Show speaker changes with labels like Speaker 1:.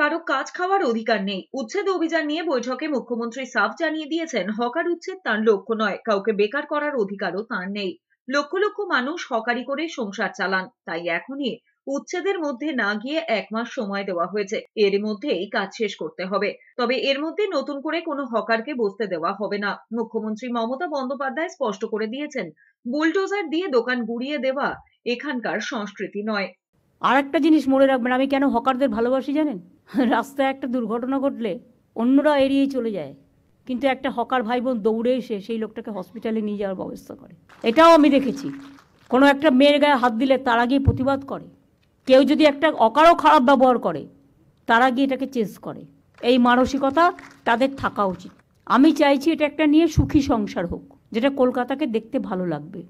Speaker 1: কারো কাজ খাওয়ার অধিকার নেই উচ্ছেদ অভিযান নিয়ে বৈঠকে মুখ্যমন্ত্রী সাফ জানিয়ে দিয়েছেন হকার উচ্ছেদ তার লক্ষ্য নয় কাউকে বেকার করার অধিকারও তার নেই লক্ষ লক্ষ মানুষ হকারি করে সংসার চালান তাই এখনই উচ্ছেদের মধ্যে না গিয়ে এক মাস সময় দেওয়া হয়েছে এর মধ্যেই কাজ শেষ করতে হবে তবে এর মধ্যে নতুন করে কোনো হকারকে বসতে দেওয়া হবে না মুখ্যমন্ত্রী মমতা বন্দ্যোপাধ্যায় স্পষ্ট করে দিয়েছেন বুলডোজার দিয়ে দোকান গুড়িয়ে দেওয়া এখানকার সংস্কৃতি নয় আর একটা জিনিস মনে রাখবেন আমি কেন
Speaker 2: হকারদের ভালোবাসি জানেন রাস্তায় একটা দুর্ঘটনা ঘটলে অন্যরা এড়িয়ে চলে যায় কিন্তু একটা হকার ভাই বোন দৌড়ে এসে সেই লোকটাকে হসপিটালে নিয়ে যাওয়ার ব্যবস্থা করে এটাও আমি দেখেছি কোনো একটা মেয়ের গায়ে হাত দিলে তারা গিয়ে প্রতিবাদ করে কেউ যদি একটা অকারও খারাপ ব্যবহার করে তারা গিয়ে এটাকে চেঞ্জ করে এই মানসিকতা তাদের থাকা উচিত আমি চাইছি এটা একটা নিয়ে সুখী সংসার হোক যেটা কলকাতাকে দেখতে ভালো লাগবে